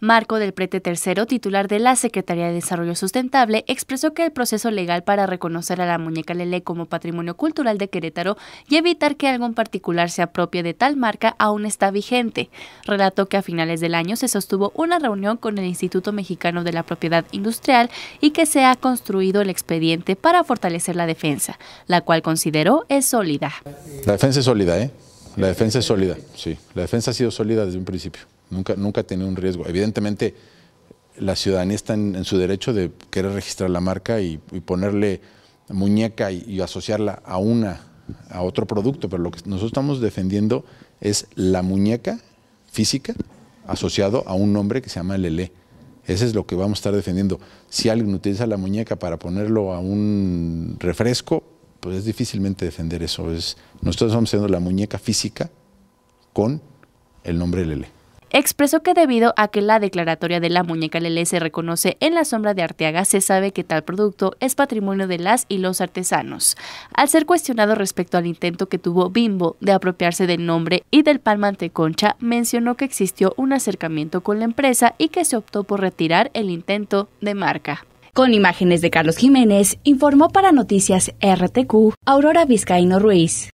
Marco del Prete III, titular de la Secretaría de Desarrollo Sustentable, expresó que el proceso legal para reconocer a la muñeca Lele como patrimonio cultural de Querétaro y evitar que algún particular se apropie de tal marca aún está vigente. Relató que a finales del año se sostuvo una reunión con el Instituto Mexicano de la Propiedad Industrial y que se ha construido el expediente para fortalecer la defensa, la cual consideró es sólida. La defensa es sólida, ¿eh? La defensa es sólida, sí. La defensa ha sido sólida desde un principio. Nunca, nunca un riesgo. Evidentemente, la ciudadanía está en, su derecho de querer registrar la marca y, ponerle muñeca y, asociarla a una a otro producto, pero lo que nosotros estamos defendiendo es la muñeca física asociado a un nombre que se llama Lele. Ese es lo que vamos a estar defendiendo. Si alguien utiliza la muñeca para ponerlo a un refresco, pues es difícilmente defender eso. nosotros estamos haciendo la muñeca física con el nombre Lele expresó que debido a que la declaratoria de la muñeca Lele se reconoce en la sombra de Arteaga, se sabe que tal producto es patrimonio de las y los artesanos. Al ser cuestionado respecto al intento que tuvo Bimbo de apropiarse del nombre y del palma ante Concha, mencionó que existió un acercamiento con la empresa y que se optó por retirar el intento de marca. Con imágenes de Carlos Jiménez, informó para Noticias RTQ Aurora Vizcaíno Ruiz.